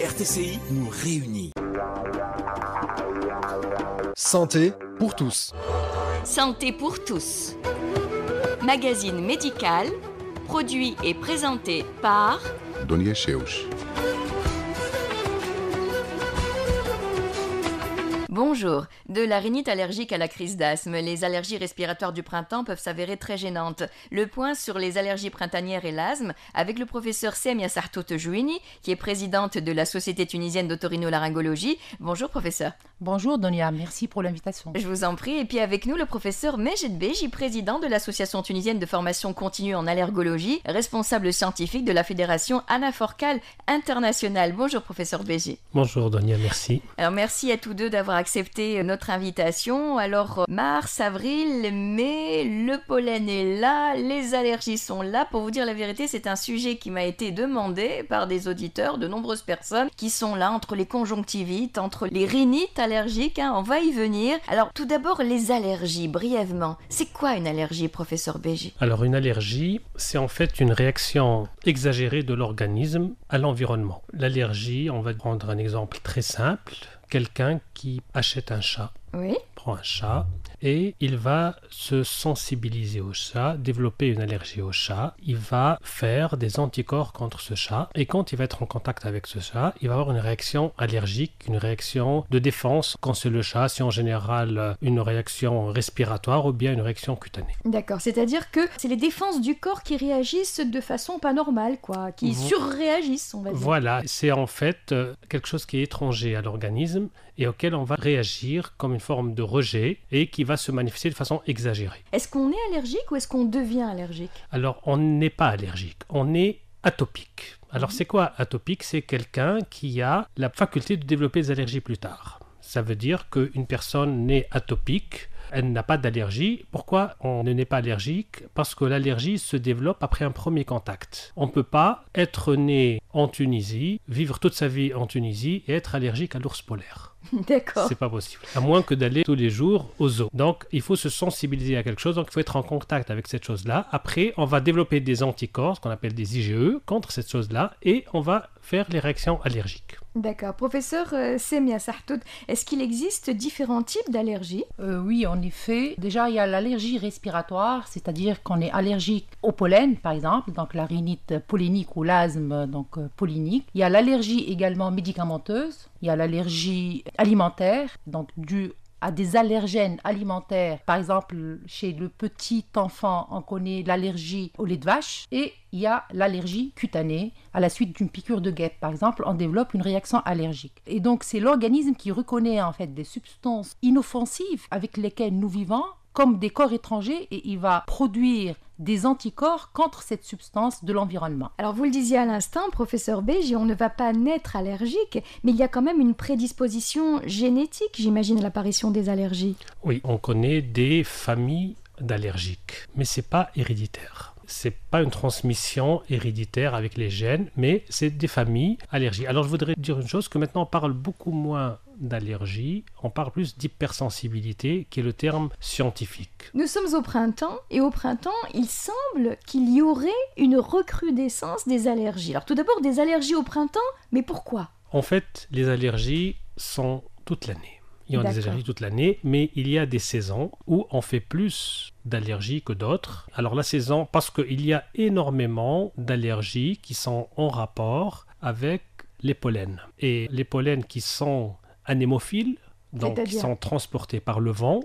RTCI nous réunit. Santé pour tous. Santé pour tous. Magazine médical, produit et présenté par Donia Cheouch. Bonjour. De la rhinite allergique à la crise d'asthme, les allergies respiratoires du printemps peuvent s'avérer très gênantes. Le point sur les allergies printanières et l'asthme avec le professeur Semia Sartout-Jouini, qui est présidente de la Société tunisienne d'otorino-laryngologie. Bonjour professeur. Bonjour Donia, merci pour l'invitation. Je vous en prie. Et puis avec nous le professeur Mejed Beji, président de l'Association tunisienne de formation continue en allergologie, responsable scientifique de la Fédération Anaforcal Internationale. Bonjour professeur Beji. Bonjour Donia, merci. Alors merci à tous deux d'avoir accepté notre invitation. Alors euh, mars, avril, mai, le pollen est là, les allergies sont là. Pour vous dire la vérité, c'est un sujet qui m'a été demandé par des auditeurs, de nombreuses personnes qui sont là entre les conjonctivites, entre les rhinites allergiques. Hein, on va y venir. Alors tout d'abord les allergies, brièvement. C'est quoi une allergie, professeur béji Alors une allergie, c'est en fait une réaction exagérée de l'organisme à l'environnement. L'allergie, on va prendre un exemple très simple quelqu'un qui achète un chat. Oui. Prend un chat, et il va se sensibiliser au chat, développer une allergie au chat, il va faire des anticorps contre ce chat et quand il va être en contact avec ce chat, il va avoir une réaction allergique, une réaction de défense quand c'est le chat, c'est en général euh, une réaction respiratoire ou bien une réaction cutanée. D'accord, c'est-à-dire que c'est les défenses du corps qui réagissent de façon pas normale, quoi, qui surréagissent, on va dire. Voilà, c'est en fait euh, quelque chose qui est étranger à l'organisme et auquel on va réagir comme une forme de rejet et qui va se manifester de façon exagérée. Est-ce qu'on est allergique ou est-ce qu'on devient allergique Alors, on n'est pas allergique, on est atopique. Alors, mhm. c'est quoi atopique C'est quelqu'un qui a la faculté de développer des allergies plus tard. Ça veut dire qu'une personne née atopique elle n'a pas d'allergie. Pourquoi on ne n'est pas allergique Parce que l'allergie se développe après un premier contact. On ne peut pas être né en Tunisie, vivre toute sa vie en Tunisie et être allergique à l'ours polaire. D'accord. C'est pas possible. À moins que d'aller tous les jours aux zoo. Donc, il faut se sensibiliser à quelque chose. Donc, il faut être en contact avec cette chose-là. Après, on va développer des anticorps, ce qu'on appelle des IgE, contre cette chose-là. Et on va faire les réactions allergiques. D'accord. Professeur euh, Semia est-ce qu'il existe différents types d'allergies euh, Oui, en effet. Déjà, il y a l'allergie respiratoire, c'est-à-dire qu'on est allergique au pollen, par exemple, donc la rhinite pollinique ou l'asthme donc euh, pollinique. Il y a l'allergie également médicamenteuse. Il y a l'allergie alimentaire, donc due à des allergènes alimentaires. Par exemple, chez le petit enfant, on connaît l'allergie au lait de vache et il y a l'allergie cutanée. À la suite d'une piqûre de guêpe, par exemple, on développe une réaction allergique. Et donc, c'est l'organisme qui reconnaît en fait des substances inoffensives avec lesquelles nous vivons des corps étrangers et il va produire des anticorps contre cette substance de l'environnement. Alors vous le disiez à l'instant, professeur Béji, on ne va pas naître allergique, mais il y a quand même une prédisposition génétique, j'imagine, à l'apparition des allergies. Oui, on connaît des familles d'allergiques, mais c'est pas héréditaire c'est pas une transmission héréditaire avec les gènes, mais c'est des familles allergiques. Alors je voudrais dire une chose que maintenant on parle beaucoup moins d'allergies, on parle plus d'hypersensibilité, qui est le terme scientifique. Nous sommes au printemps, et au printemps, il semble qu'il y aurait une recrudescence des allergies. Alors tout d'abord, des allergies au printemps, mais pourquoi En fait, les allergies sont toute l'année. Il y a des allergies toute l'année, mais il y a des saisons où on fait plus d'allergies que d'autres. Alors la saison, parce qu'il y a énormément d'allergies qui sont en rapport avec les pollens. Et les pollens qui sont anémophiles, donc qui sont transportés par le vent,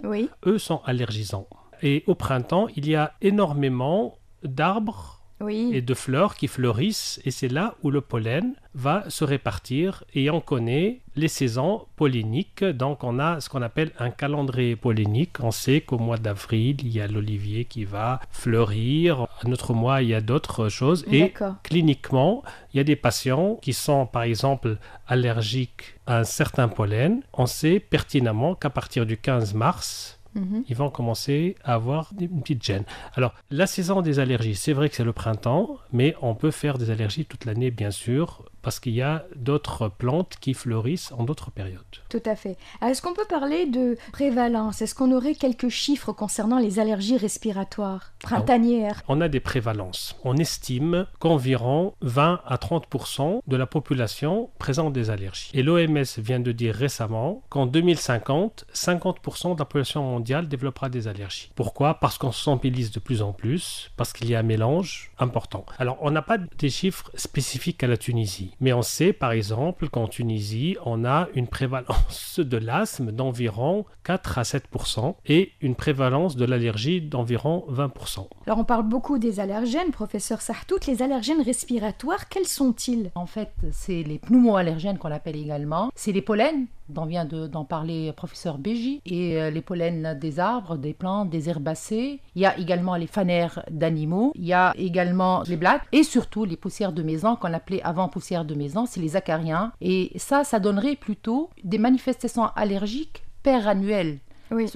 eux sont allergisants. Et au printemps, il y a énormément d'arbres et de fleurs qui fleurissent, et c'est là où le pollen va se répartir, et on connaît les saisons polliniques, donc on a ce qu'on appelle un calendrier pollinique, on sait qu'au mois d'avril, il y a l'olivier qui va fleurir, à notre mois, il y a d'autres choses, et cliniquement, il y a des patients qui sont par exemple allergiques un certain pollen, on sait pertinemment qu'à partir du 15 mars, mhm. ils vont commencer à avoir une petite gêne. Alors, la saison des allergies, c'est vrai que c'est le printemps, mais on peut faire des allergies toute l'année, bien sûr, parce qu'il y a d'autres plantes qui fleurissent en d'autres périodes. Tout à fait. Est-ce qu'on peut parler de prévalence Est-ce qu'on aurait quelques chiffres concernant les allergies respiratoires printanières On a des prévalences. On estime qu'environ 20 à 30 de la population présente des allergies. Et l'OMS vient de dire récemment qu'en 2050, 50 de la population mondiale développera des allergies. Pourquoi Parce qu'on sensibilise de plus en plus, parce qu'il y a un mélange important. Alors, on n'a pas des chiffres spécifiques à la Tunisie. Mais on sait, par exemple, qu'en Tunisie, on a une prévalence de l'asthme d'environ 4 à 7 et une prévalence de l'allergie d'environ 20 Alors on parle beaucoup des allergènes, professeur Sartout. Les allergènes respiratoires, quels sont-ils En fait, c'est les pneumoallergènes qu'on appelle également. C'est les pollens dont vient d'en parler professeur Béji, et euh, les pollens des arbres, des plantes, des herbacées. Il y a également les fanères d'animaux, il y a également les blattes, et surtout les poussières de maison qu'on appelait avant poussières de maison, c'est les acariens. Et ça, ça donnerait plutôt des manifestations allergiques annuelles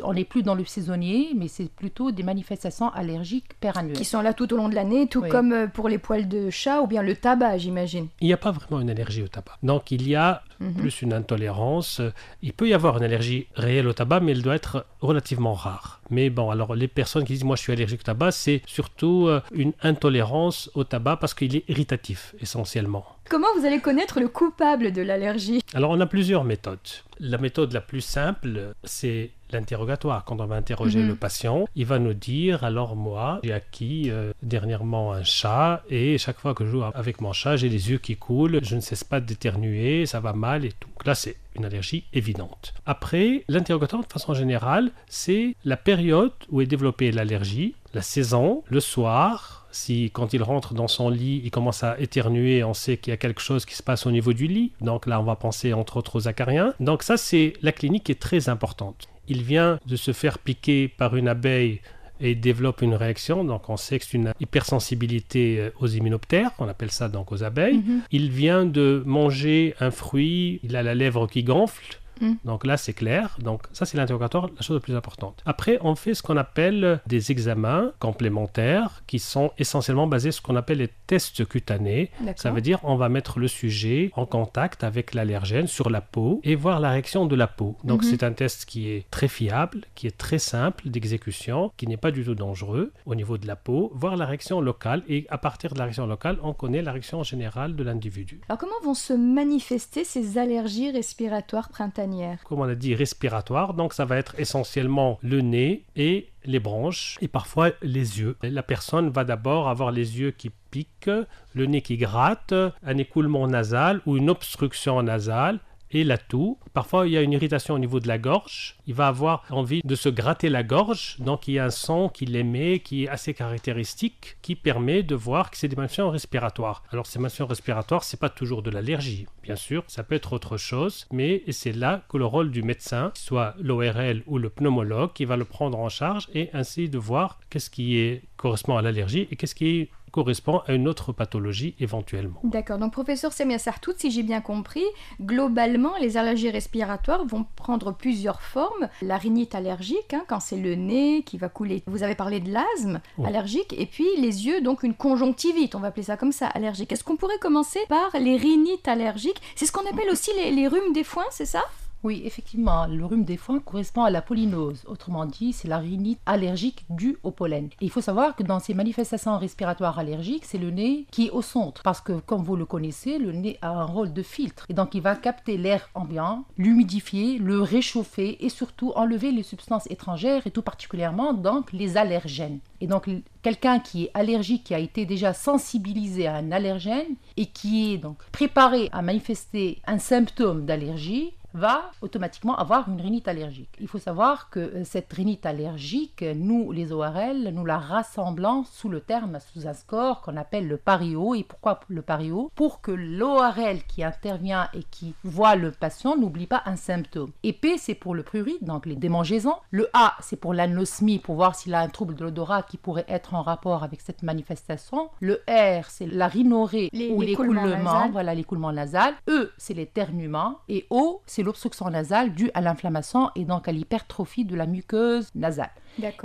on n'est plus dans le saisonnier, mais c'est plutôt des manifestations allergiques pérennes. Qui sont là tout au long de l'année, tout comme euh, pour les poils de chat ou bien le tabac, j'imagine. Il n'y a pas vraiment une allergie au tabac. Donc il y a mhm. plus une intolérance. Euh, il peut y avoir une allergie réelle au tabac, mais elle doit être relativement rare. Mais bon, alors les personnes qui disent moi je suis allergique au tabac, c'est surtout euh, une intolérance au tabac parce qu'il est irritatif essentiellement. Comment vous allez connaître le coupable de l'allergie Alors on a plusieurs méthodes. La méthode la plus simple, c'est l'interrogatoire. Quand on va interroger mhm. le patient, il va nous dire alors moi, j'ai acquis euh, dernièrement un chat et chaque fois que je joue avec mon chat, j'ai les yeux qui coulent, je ne cesse pas d'éternuer, ça va mal et tout. Là, c'est une allergie évidente. Après, l'interrogatoire, de façon générale, c'est la période où est développée l'allergie, la saison, le soir, si quand il rentre dans son lit, il commence à éternuer, on sait qu'il y a quelque chose qui se passe au niveau du lit. Donc là, on va penser entre autres aux acariens. Donc ça, c'est la clinique qui est très importante il vient de se faire piquer par une abeille et développe une réaction. Donc on sait que c'est une hypersensibilité euh, aux immunoptères, on appelle ça donc aux abeilles. Mhm. Il vient de manger un fruit, il a la lèvre qui gonfle. Mm. Donc là, c'est clair. Donc ça, c'est l'interrogatoire, la chose la plus importante. Après, on fait ce qu'on appelle des examens complémentaires qui sont essentiellement basés sur ce qu'on appelle les tests cutanés. Ça veut dire on va mettre le sujet en contact avec l'allergène sur la peau et voir la réaction de la peau. Donc mm-hmm. c'est un test qui est très fiable, qui est très simple d'exécution, qui n'est pas du tout dangereux au niveau de la peau, voir la réaction locale et à partir de la réaction locale, on connaît la réaction générale de l'individu. Alors comment vont se manifester ces allergies respiratoires printanières comme on a dit, respiratoire, donc ça va être essentiellement le nez et les branches et parfois les yeux. La personne va d'abord avoir les yeux qui piquent, le nez qui gratte, un écoulement nasal ou une obstruction nasale et la toux. Parfois, il y a une irritation au niveau de la gorge. Il va avoir envie de se gratter la gorge. Donc, il y a un son qu'il émet qui est assez caractéristique, qui permet de voir que c'est des malformations respiratoires. Alors, ces malformations respiratoires, c'est pas toujours de l'allergie, bien sûr. Ça peut être autre chose, mais c'est là que le rôle du médecin, soit l'ORL ou le pneumologue, qui va le prendre en charge et ainsi de voir qu'est-ce qui est, correspond à l'allergie et qu'est-ce qui est correspond à une autre pathologie éventuellement. D'accord. Donc, professeur Semia Sartout, si j'ai bien compris, globalement, les allergies respiratoires vont prendre plusieurs formes. La rhinite allergique, hein, quand c'est le nez qui va couler. Vous avez parlé de l'asthme allergique, et puis les yeux, donc une conjonctivite, on va appeler ça comme ça, allergique. Est-ce qu'on pourrait commencer par les rhinites allergiques C'est ce qu'on appelle aussi les rhumes des foins, c'est ça oui, effectivement, le rhume des foins correspond à la polynose, Autrement dit, c'est la rhinite allergique due au pollen. Et il faut savoir que dans ces manifestations respiratoires allergiques, c'est le nez qui est au centre. Parce que, comme vous le connaissez, le nez a un rôle de filtre. Et donc, il va capter l'air ambiant, l'humidifier, le réchauffer et surtout enlever les substances étrangères et tout particulièrement, donc, les allergènes. Et donc, quelqu'un qui est allergique, qui a été déjà sensibilisé à un allergène et qui est donc préparé à manifester un symptôme d'allergie, va automatiquement avoir une rhinite allergique. Il faut savoir que euh, cette rhinite allergique, nous les ORL, nous la rassemblons sous le terme, sous un score qu'on appelle le pario. Et pourquoi le pario Pour que l'ORL qui intervient et qui voit le patient n'oublie pas un symptôme. Et P, c'est pour le prurit, donc les démangeaisons. Le A, c'est pour l'anosmie, pour voir s'il a un trouble de l'odorat qui pourrait être en rapport avec cette manifestation. Le R, c'est la rhinorrhée ou l'écoulement, voilà l'écoulement nasal. E, c'est l'éternuement. Et O, c'est c'est l'obstruction nasale due à l'inflammation et donc à l'hypertrophie de la muqueuse nasale.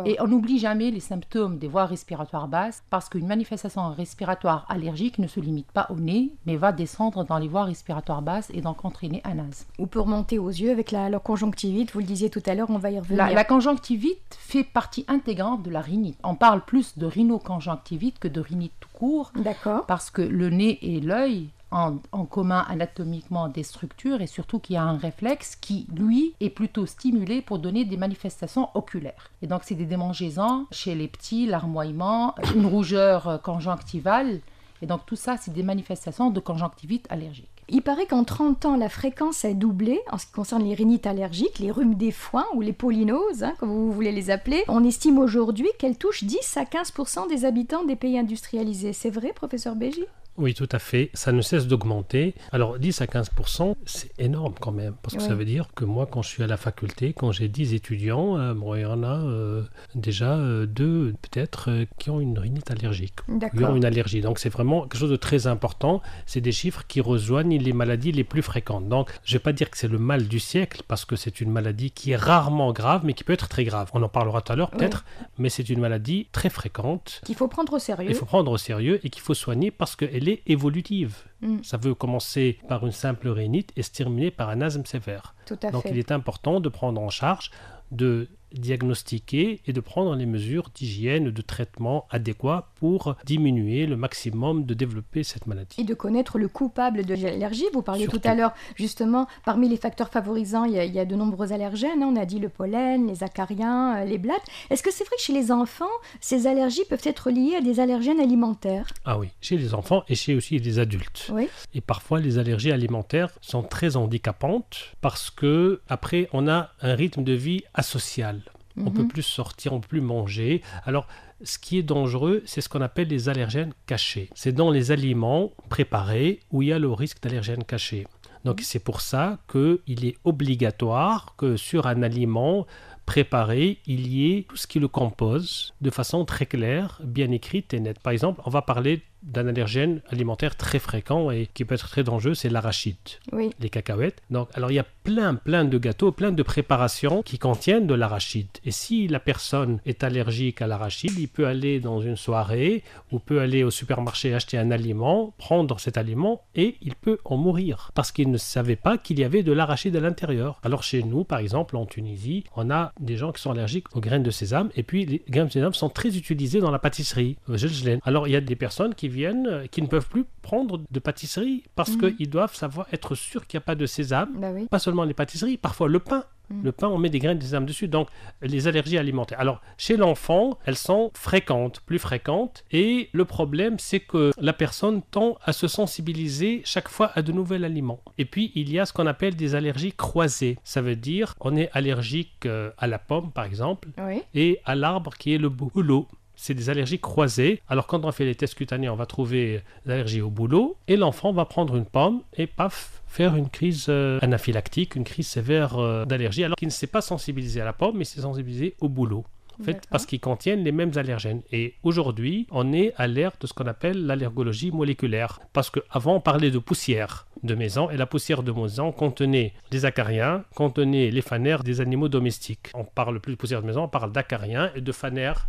Et on n'oublie jamais les symptômes des voies respiratoires basses parce qu'une manifestation respiratoire allergique ne se limite pas au nez, mais va descendre dans les voies respiratoires basses et donc entraîner un asthme. Ou peut monter aux yeux avec la, conjonctivite, vous le disiez tout à l'heure, on va y revenir. La, conjonctivite fait partie intégrante de la rhinite. On parle plus de rhinoconjonctivite que de rhinite tout court. D'accord. Parce que le nez et l'œil en, commun anatomiquement des structures et surtout qu'il y a un réflexe qui, lui, est plutôt stimulé pour donner des manifestations oculaires. Et donc, c'est des démangeaisons chez les petits, l'armoiement, une rougeur conjonctivale. Et donc, tout ça, c'est des manifestations de conjonctivite allergique. Il paraît qu'en 30 ans, la fréquence a doublé en ce qui concerne les rhinites allergiques, les rhumes des foins ou les polynoses, hein, comme vous voulez les appeler. On estime aujourd'hui qu'elles touchent 10 à 15 des habitants des pays industrialisés. C'est vrai, professeur Béji oui, tout à fait. Ça ne cesse d'augmenter. Alors 10 à 15%, c'est énorme quand même. Parce que ça veut dire que moi, quand je suis à la faculté, quand j'ai 10 étudiants, euh, bon, il y en a euh, déjà euh, deux peut-être qui ont une rhinite allergique. Qui ont une allergie. Donc c'est vraiment quelque chose de très important. C'est des chiffres qui rejoignent les maladies les plus fréquentes. Donc je ne vais pas dire que c'est le mal du siècle, parce que c'est une maladie qui est rarement grave, mais qui peut être très grave. On en parlera tout à l'heure peut-être, mais c'est une maladie très fréquente. Qu'il faut prendre au sérieux. Il faut prendre au sérieux et qu'il faut soigner parce qu'elle est évolutive. Mm. Ça veut commencer par une simple rhinite et se terminer par un asthme sévère. Donc il est important de prendre en charge, de diagnostiquer et de prendre les mesures d'hygiène, de traitement adéquats pour diminuer le maximum de développer cette maladie. Et de connaître le coupable de l'allergie. Vous parliez tout à l'heure, justement, parmi les facteurs favorisants, il y a, de nombreux allergènes. Hein. On a dit le pollen, les acariens, euh, les blattes. Est-ce que c'est vrai que chez les enfants, ces allergies peuvent être liées à des allergènes alimentaires Ah oui, chez les enfants et chez aussi les adultes. Oui. Et parfois, les allergies alimentaires sont très handicapantes parce que après on a un rythme de vie asocial on peut mhm. plus sortir, on peut plus manger. Alors, ce qui est dangereux, c'est ce qu'on appelle les allergènes cachés. C'est dans les aliments préparés où il y a le risque d'allergènes cachés. Donc mhm. c'est pour ça qu'il est obligatoire que sur un aliment préparé, il y ait tout ce qui le compose de façon très claire, bien écrite et nette. Par exemple, on va parler d'un allergène alimentaire très fréquent et qui peut être très dangereux, c'est l'arachide, oui. les cacahuètes. Donc, alors il y a plein, plein de gâteaux, plein de préparations qui contiennent de l'arachide. Et si la personne est allergique à l'arachide, il peut aller dans une soirée ou peut aller au supermarché acheter un aliment, prendre cet aliment et il peut en mourir parce qu'il ne savait pas qu'il y avait de l'arachide à l'intérieur. Alors chez nous, par exemple, en Tunisie, on a des gens qui sont allergiques aux graines de sésame et puis les graines de sésame sont très utilisées dans la pâtisserie, euh, Alors il y a des personnes qui viennent, euh, qui ne peuvent plus prendre de pâtisserie parce mhm. qu'ils doivent savoir être sûr qu'il n'y a pas de sésame. Bah pas seulement les pâtisseries, parfois le pain. Mhm. Le pain, on met des graines de sésame dessus. Donc, les allergies alimentaires. Alors, chez l'enfant, elles sont fréquentes, plus fréquentes. Et le problème, c'est que la personne tend à se sensibiliser chaque fois à de nouveaux aliments. Et puis, il y a ce qu'on appelle des allergies croisées. Ça veut dire, on est allergique euh, à la pomme, par exemple, et à l'arbre qui est le boulot c'est des allergies croisées. Alors quand on fait les tests cutanés, on va trouver l'allergie au boulot et l'enfant va prendre une pomme et paf, faire une crise euh, anaphylactique, une crise sévère euh, d'allergie alors qu'il ne s'est pas sensibilisé à la pomme mais s'est sensibilisé au boulot. En fait, parce qu'ils contiennent les mêmes allergènes. Et aujourd'hui, on est à l'ère de ce qu'on appelle l'allergologie moléculaire. Parce qu'avant, on parlait de poussière de maison, et la poussière de maison contenait des acariens, contenait les fanères des animaux domestiques. On parle plus de poussière de maison, on parle d'acariens et de fanères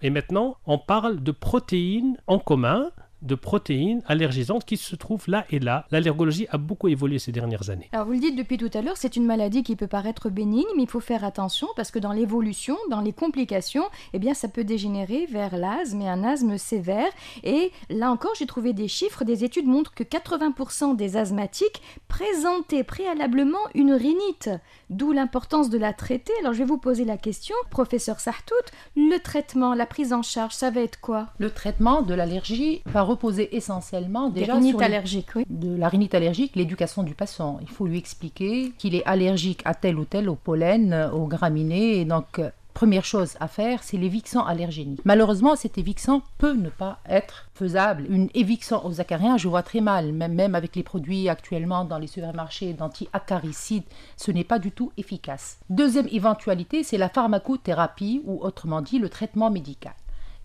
et maintenant, on parle de protéines en commun de protéines allergisantes qui se trouvent là et là. L'allergologie a beaucoup évolué ces dernières années. Alors vous le dites depuis tout à l'heure, c'est une maladie qui peut paraître bénigne, mais il faut faire attention parce que dans l'évolution, dans les complications, eh bien ça peut dégénérer vers l'asthme et un asthme sévère. Et là encore, j'ai trouvé des chiffres, des études montrent que 80% des asthmatiques présentaient préalablement une rhinite, d'où l'importance de la traiter. Alors je vais vous poser la question, professeur Sartout, le traitement, la prise en charge, ça va être quoi Le traitement de l'allergie par reposer essentiellement déjà sur oui. de la rhinite allergique, l'éducation du patient. Il faut lui expliquer qu'il est allergique à tel ou tel, au pollen, aux graminées, et donc euh, première chose à faire, c'est l'éviction allergénique. Malheureusement, cet éviction peut ne pas être faisable. Une éviction aux acariens, je vois très mal, même, même avec les produits actuellement dans les supermarchés d'anti-acaricides, ce n'est pas du tout efficace. Deuxième éventualité, c'est la pharmacothérapie ou autrement dit le traitement médical.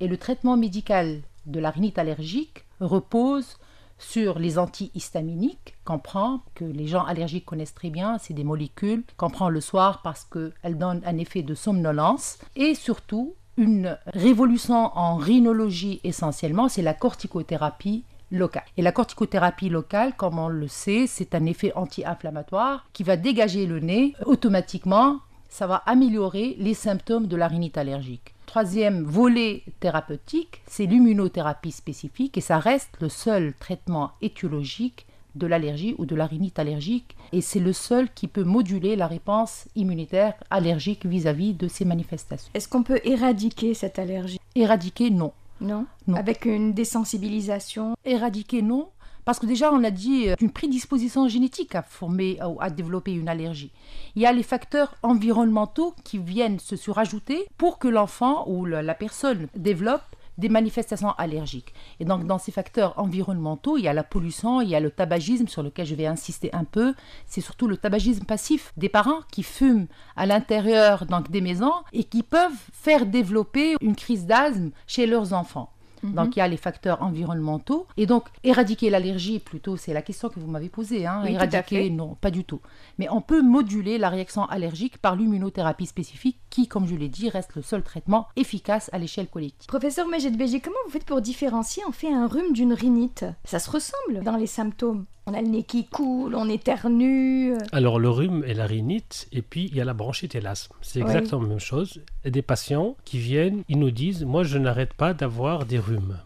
Et le traitement médical de la rhinite allergique repose sur les antihistaminiques qu'on prend, que les gens allergiques connaissent très bien, c'est des molécules qu'on prend le soir parce qu'elles donnent un effet de somnolence, et surtout une révolution en rhinologie essentiellement, c'est la corticothérapie locale. Et la corticothérapie locale, comme on le sait, c'est un effet anti-inflammatoire qui va dégager le nez automatiquement, ça va améliorer les symptômes de la rhinite allergique. Troisième volet thérapeutique, c'est l'immunothérapie spécifique et ça reste le seul traitement étiologique de l'allergie ou de la allergique et c'est le seul qui peut moduler la réponse immunitaire allergique vis-à-vis -vis de ces manifestations. Est-ce qu'on peut éradiquer cette allergie Éradiquer, non. Non, non. Avec une désensibilisation Éradiquer, non, parce que déjà, on a dit euh, qu'une prédisposition génétique à former euh, ou à développer une allergie. Il y a les facteurs environnementaux qui viennent se surajouter pour que l'enfant ou la personne développe des manifestations allergiques. Et donc dans ces facteurs environnementaux, il y a la pollution, il y a le tabagisme sur lequel je vais insister un peu. C'est surtout le tabagisme passif des parents qui fument à l'intérieur des maisons et qui peuvent faire développer une crise d'asthme chez leurs enfants. Mhm. Donc il y a les facteurs environnementaux. Et donc éradiquer l'allergie, plutôt, c'est la question que vous m'avez posée. Hein. éradiquer, non, pas du tout. Mais on peut moduler la réaction allergique par l'immunothérapie spécifique qui, comme je l'ai dit, reste le seul traitement efficace à l'échelle collective. Professeur Bégé, comment vous faites pour différencier en fait un rhume d'une rhinite Ça se ressemble dans les symptômes on a le nez qui coule, on éternue. Alors le rhume et la rhinite, et puis il y a la bronchite, l'asthme. C'est exactement la même chose. Et des patients qui viennent, ils nous disent, moi je n'arrête pas d'avoir des rhumes.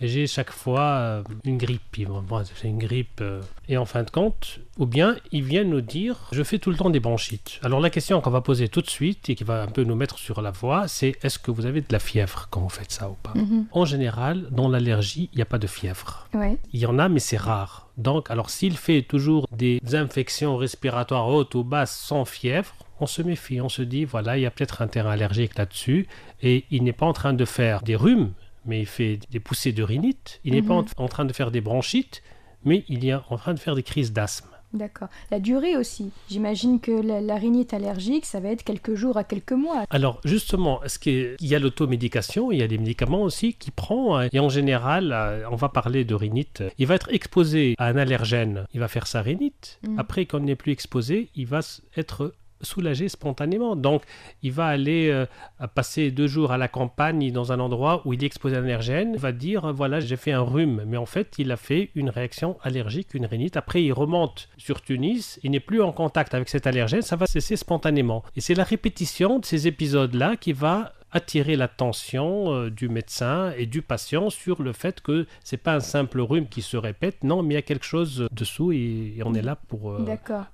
J'ai chaque fois euh, une grippe. c'est une grippe. Euh. Et en fin de compte, ou bien ils viennent nous dire je fais tout le temps des bronchites. Alors la question qu'on va poser tout de suite et qui va un peu nous mettre sur la voie, c'est est-ce que vous avez de la fièvre quand vous faites ça ou pas mhm. En général, dans l'allergie, il n'y a pas de fièvre. Il y en a, mais c'est rare. Donc, alors s'il fait toujours des infections respiratoires hautes ou basses sans fièvre, on se méfie, on se dit, voilà, il y a peut-être un terrain allergique là-dessus, et il n'est pas en train de faire des rhumes mais il fait des poussées de rhinite. Il n'est pas mhm. en, train de faire des bronchites, mais il est en train de faire des crises d'asthme. D'accord. La durée aussi. J'imagine que la, rhinite allergique, ça va être quelques jours à quelques mois. Alors justement, ce qu'il il y a l'automédication, il y a des médicaments aussi qui prend. Hein, et en général, euh, on va parler de rhinite. Il va être exposé à un allergène, il va faire sa rhinite. Mhm. Après, quand il n'est plus exposé, il va être soulager spontanément. Donc, il va aller euh, passer deux jours à la campagne dans un endroit où il est exposé à l'allergène, il va dire euh, voilà, j'ai fait un rhume, mais en fait, il a fait une réaction allergique, une rhinite. Après, il remonte sur Tunis, il n'est plus en contact avec cet allergène, ça va cesser spontanément. Et c'est la répétition de ces épisodes-là qui va attirer l'attention euh, du médecin et du patient sur le fait que ce n'est pas un simple rhume qui se répète, non, mais il y a quelque chose dessous et, on est là pour euh,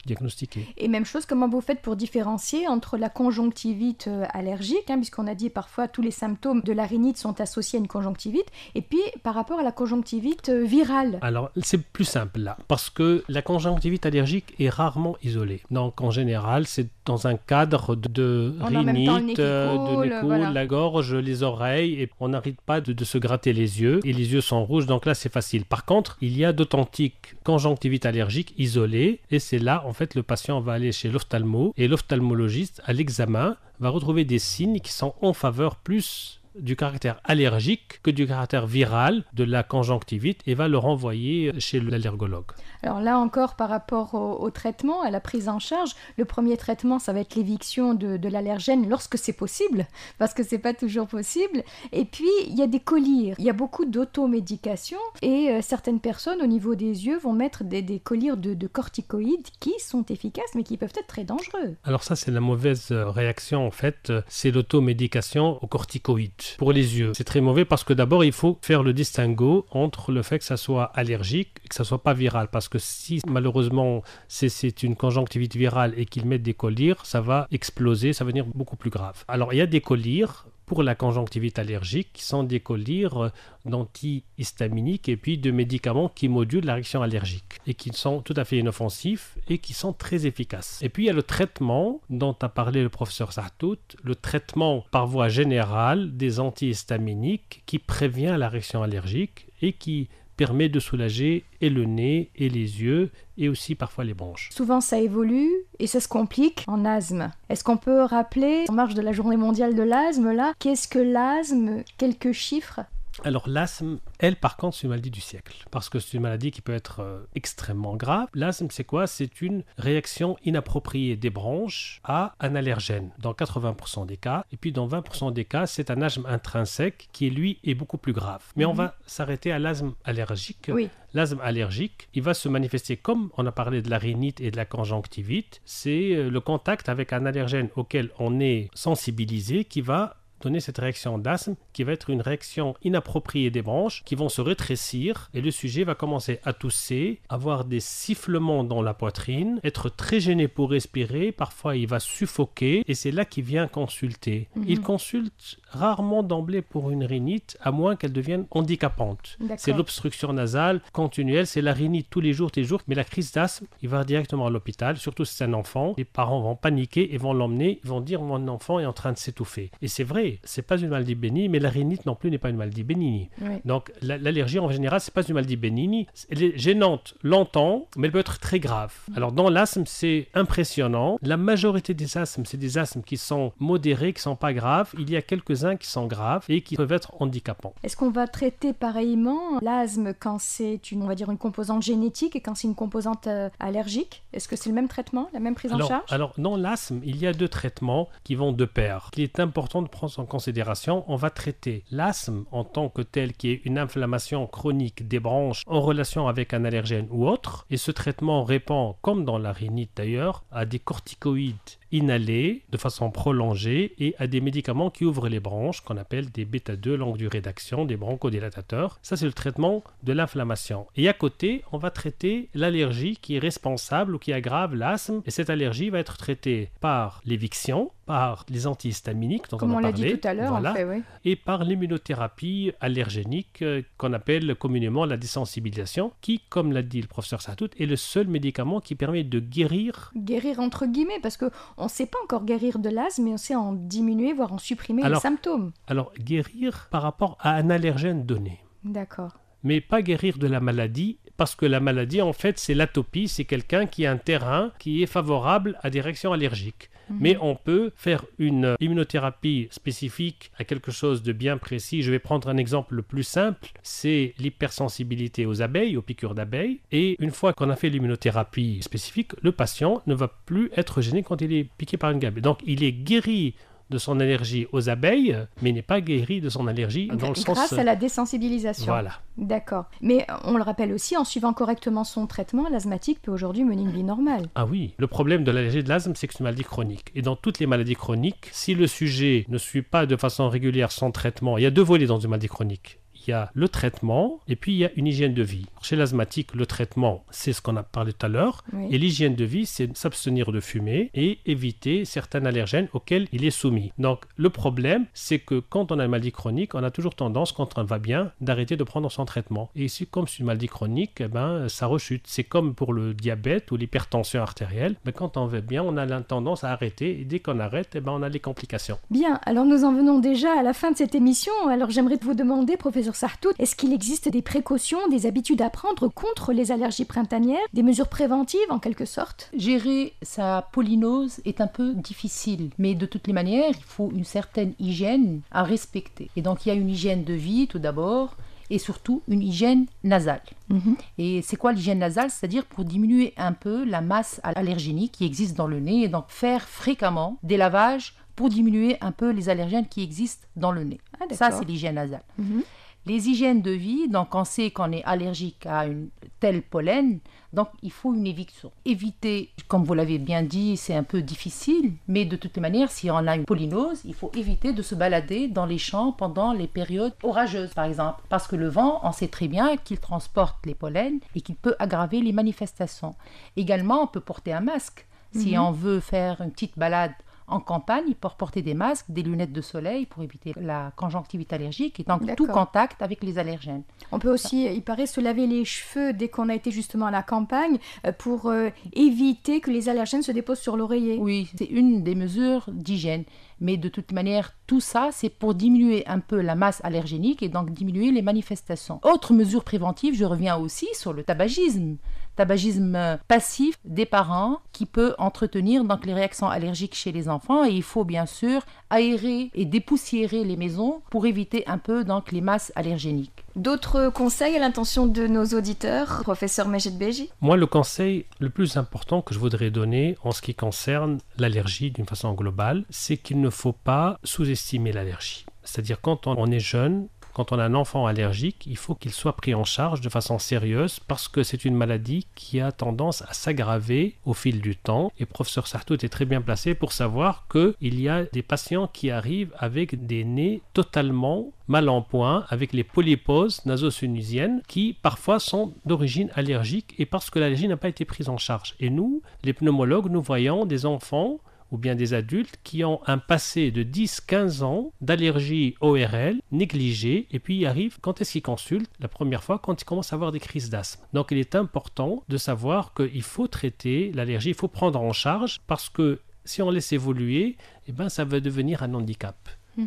diagnostiquer. Et même chose, comment vous faites pour différencier entre la conjonctivite euh, allergique, hein, puisqu'on a dit parfois tous les symptômes de la sont associés à une conjonctivite, et puis par rapport à la conjonctivite virale Alors c'est plus simple là, parce que la conjonctivite allergique est rarement isolée. Donc en général, c'est dans un cadre de rhinite, euh, de la gorge, les oreilles, et on n'arrête pas de, se gratter les yeux, et les yeux sont rouges, donc là c'est facile. Par contre, il y a d'authentiques conjonctivites allergiques isolées, et c'est là en fait le patient va aller chez l'ophtalmo, et l'ophtalmologiste à l'examen va retrouver des signes qui sont en faveur plus du caractère allergique que du caractère viral de la conjonctivite et va le renvoyer chez l'allergologue. Alors là encore, par rapport au, traitement, à la prise en charge, le premier traitement, ça va être l'éviction de, l'allergène lorsque c'est possible, parce que c'est pas toujours possible. Et puis, il y a des colires, Il y a beaucoup d'automédication et euh, certaines personnes, au niveau des yeux, vont mettre des, des de, de, corticoïdes qui sont efficaces, mais qui peuvent être très dangereux. Alors ça, c'est la mauvaise euh, réaction, en fait. Euh, c'est l'automédication aux corticoïdes pour les yeux. C'est très mauvais parce que d'abord, il faut faire le distinguo entre le fait que ça soit allergique et que ça soit pas viral. Parce que si malheureusement c'est une conjonctivite virale et qu'ils mettent des collyres, ça va exploser, ça va devenir beaucoup plus grave. Alors, il y a des collyres pour la conjonctivite allergique, sans sont des euh, d'antihistaminiques et puis de médicaments qui modulent la réaction allergique et qui sont tout à fait inoffensifs et qui sont très efficaces. Et puis il y a le traitement dont a parlé le professeur Sartout, le traitement par voie générale des antihistaminiques qui prévient la réaction allergique et qui permet de soulager et le nez et les yeux et aussi parfois les branches. Souvent ça évolue et ça se complique en asthme. Est-ce qu'on peut rappeler en marge de la journée mondiale de l'asthme là, qu'est-ce que l'asthme, quelques chiffres alors l'asthme, elle par contre, c'est une maladie du siècle, parce que c'est une maladie qui peut être euh, extrêmement grave. L'asthme, c'est quoi C'est une réaction inappropriée des bronches à un allergène, dans 80% des cas. Et puis dans 20% des cas, c'est un asthme intrinsèque qui, lui, est beaucoup plus grave. Mais on mhm. va s'arrêter à l'asthme allergique. L'asthme allergique, il va se manifester comme on a parlé de la rhinite et de la conjonctivite. C'est euh, le contact avec un allergène auquel on est sensibilisé qui va donner cette réaction d'asthme qui va être une réaction inappropriée des branches qui vont se rétrécir et le sujet va commencer à tousser, avoir des sifflements dans la poitrine, être très gêné pour respirer, parfois il va suffoquer et c'est là qu'il vient consulter. Mhm. Il consulte rarement d'emblée pour une rhinite, à moins qu'elle devienne handicapante. C'est l'obstruction nasale continuelle, c'est la rhinite tous les jours, tous les jours, mais la crise d'asthme, il va directement à l'hôpital, surtout si c'est un enfant. Les parents vont paniquer et vont l'emmener, ils vont dire mon enfant est en train de s'étouffer. Et c'est vrai, c'est pas une maladie bénigne, mais la rhinite non plus n'est pas une maladie bénigne. Donc l'allergie en général, c'est pas une maladie bénigne. Elle est gênante longtemps, mais elle peut être très grave. Mm. Alors dans l'asthme, c'est impressionnant. La majorité des asthmes, c'est des asthmes qui sont modérés, qui sont pas graves. Il y a quelques qui sont graves et qui peuvent être handicapants. Est-ce qu'on va traiter pareillement l'asthme quand c'est une, on va dire, une composante génétique et quand c'est une composante euh, allergique Est-ce que c'est le même traitement, la même prise en charge Alors non, l'asthme, il y a deux traitements qui vont de pair. Il est important de prendre en considération, on va traiter l'asthme en tant que tel qui est une inflammation chronique des branches en relation avec un allergène ou autre et ce traitement répond, comme dans la rhinite d'ailleurs, à des corticoïdes inhaler de façon prolongée et à des médicaments qui ouvrent les branches qu'on appelle des bêta-2 longue durée d'action, des bronchodilatateurs. Ça, c'est le traitement de l'inflammation. Et à côté, on va traiter l'allergie qui est responsable ou qui aggrave l'asthme. Et cette allergie va être traitée par l'éviction, par les antihistaminiques, dont Comme on, l'a dit tout à l'heure, oui. et par l'immunothérapie allergénique euh, qu'on appelle communément la désensibilisation, qui, comme l'a dit le professeur Sartout, est le seul médicament qui permet de guérir. Guérir entre guillemets, parce qu'on ne sait pas encore guérir de l'asthme, mais on sait en diminuer, voire en supprimer les symptômes. Alors, guérir par rapport à un allergène donné. D'accord. Mais pas guérir de la maladie, parce que la maladie, en fait, c'est l'atopie, c'est quelqu'un qui a un terrain qui est favorable à des réactions allergiques. Mhm. mais on peut faire une immunothérapie spécifique à quelque chose de bien précis. Je vais prendre un exemple le plus simple, c'est l'hypersensibilité aux abeilles, aux piqûres d'abeilles. Et une fois qu'on a fait l'immunothérapie spécifique, le patient ne va plus être gêné quand il est piqué par une gamme. Donc il est guéri de son allergie aux abeilles, mais n'est pas guéri de son allergie dans le sens... Grâce à euh, la désensibilisation. Voilà. D'accord. Mais on le rappelle aussi, en suivant correctement son traitement, l'asthmatique peut aujourd'hui mener une vie normale. Ah oui, le problème de l'allergie de l'asthme, c'est que c'est une maladie chronique. Et dans toutes les maladies chroniques, si le sujet ne suit pas de façon régulière son traitement, il y a deux volets dans une maladie chronique il y a le traitement et puis il y a une hygiène de vie. Chez l'asthmatique, le traitement, c'est ce qu'on a parlé tout à l'heure. Et l'hygiène de vie, c'est s'abstenir de fumer et éviter certains allergènes auxquels il est soumis. Donc le problème, c'est que quand on a une maladie chronique, on a toujours tendance, quand on va bien, d'arrêter de prendre son traitement. Et si comme c'est une maladie chronique, eh ben, ça rechute. C'est comme pour le diabète ou l'hypertension artérielle. Mais ben, quand on va bien, on a la tendance à arrêter. Et dès qu'on arrête, eh ben, on a les complications. Bien, alors nous en venons déjà à la fin de cette émission. Alors j'aimerais vous demander, professeur est-ce qu'il existe des précautions, des habitudes à prendre contre les allergies printanières, des mesures préventives en quelque sorte Gérer sa polynose est un peu difficile, mais de toutes les manières, il faut une certaine hygiène à respecter. Et donc il y a une hygiène de vie tout d'abord, et surtout une hygiène nasale. Mhm. Et c'est quoi l'hygiène nasale C'est-à-dire pour diminuer un peu la masse allergénique qui existe dans le nez et donc faire fréquemment des lavages pour diminuer un peu les allergènes qui existent dans le nez. Ah, ça, c'est l'hygiène nasale. Mhm. Les hygiènes de vie, donc on sait qu'on est allergique à une telle pollen, donc il faut une éviction. Éviter, comme vous l'avez bien dit, c'est un peu difficile, mais de toute les manières, si on a une pollinose, il faut éviter de se balader dans les champs pendant les périodes orageuses, par exemple, parce que le vent, on sait très bien qu'il transporte les pollens et qu'il peut aggraver les manifestations. Également, on peut porter un masque. Si mhm. on veut faire une petite balade en campagne il pour porter des masques, des lunettes de soleil pour éviter la conjonctivite allergique et donc tout contact avec les allergènes. On peut aussi, euh, il paraît, se laver les cheveux dès qu'on a été justement à la campagne euh, pour euh, éviter que les allergènes se déposent sur l'oreiller. Oui, c'est une des mesures d'hygiène. Mais de toute manière, tout ça, c'est pour diminuer un peu la masse allergénique et donc diminuer les manifestations. Autre mesure préventive, je reviens aussi sur le tabagisme tabagisme passif des parents qui peut entretenir donc les réactions allergiques chez les enfants et il faut bien sûr aérer et dépoussiérer les maisons pour éviter un peu donc les masses allergéniques. D'autres conseils à l'intention de nos auditeurs, professeur Majid Beji Moi, le conseil le plus important que je voudrais donner en ce qui concerne l'allergie d'une façon globale, c'est qu'il ne faut pas sous-estimer l'allergie. C'est-à-dire quand on est jeune, quand on a un enfant allergique, il faut qu'il soit pris en charge de façon sérieuse parce que c'est une maladie qui a tendance à s'aggraver au fil du temps. Et professeur Sartout est très bien placé pour savoir qu'il y a des patients qui arrivent avec des nez totalement mal en point, avec les polyposes nasosunusiennes qui parfois sont d'origine allergique et parce que l'allergie n'a pas été prise en charge. Et nous, les pneumologues, nous voyons des enfants ou bien des adultes qui ont un passé de 10-15 ans d'allergie ORL négligée et puis ils arrivent quand est-ce qu'ils consultent La première fois quand ils commencent à avoir des crises d'asthme. Donc il est important de savoir qu'il faut traiter l'allergie, il faut prendre en charge parce que si on laisse évoluer, eh ben, ça va devenir un handicap.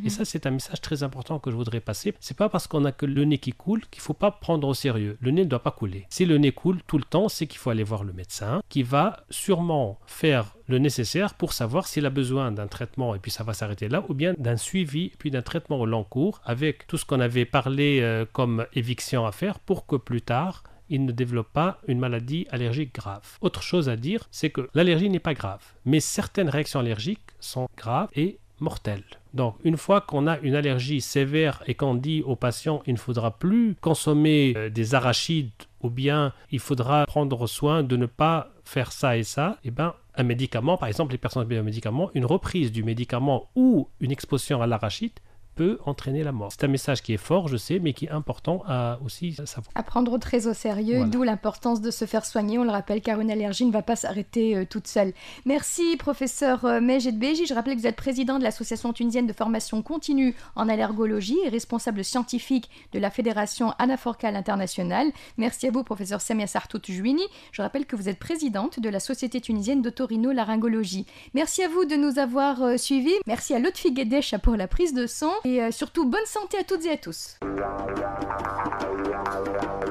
Et mhm. ça, c'est un message très important que je voudrais passer. C'est pas parce qu'on a que le nez qui coule qu'il ne faut pas prendre au sérieux. Le nez ne doit pas couler. Si le nez coule tout le temps, c'est qu'il faut aller voir le médecin qui va sûrement faire le nécessaire pour savoir s'il a besoin d'un traitement et puis ça va s'arrêter là ou bien d'un suivi puis d'un traitement au long cours avec tout ce qu'on avait parlé euh, comme éviction à faire pour que plus tard il ne développe pas une maladie allergique grave. Autre chose à dire, c'est que l'allergie n'est pas grave, mais certaines réactions allergiques sont graves et mortelles. Donc, une fois qu'on a une allergie sévère et qu'on dit au patient il ne faudra plus consommer euh, des arachides ou bien il faudra prendre soin de ne pas faire ça et ça, eh ben, un médicament, par exemple les personnes un médicament, une reprise du médicament ou une exposition à l'arachide peut entraîner la mort. C'est un message qui est fort, je sais, mais qui est important à aussi savoir. À prendre très au sérieux, d'où l'importance de se faire soigner. On le rappelle, car une allergie ne va pas s'arrêter euh, toute seule. Merci, professeur euh, Mejed Beji. Je rappelle que vous êtes président de l'Association tunisienne de formation continue en allergologie et responsable scientifique de la Fédération Anaforcal Internationale. Merci à vous, professeur Samia Sartout Jouini. Je rappelle que vous êtes présidente de la Société tunisienne d'autorino-laryngologie. Merci à vous de nous avoir euh, suivis. Merci à Lotfi Guedesha pour la prise de son et euh, surtout bonne santé à toutes et à tous.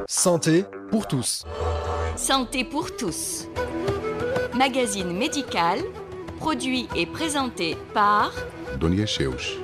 Santé pour tous. Santé pour tous. Magazine médical, produit et présenté par Donia Cheouch.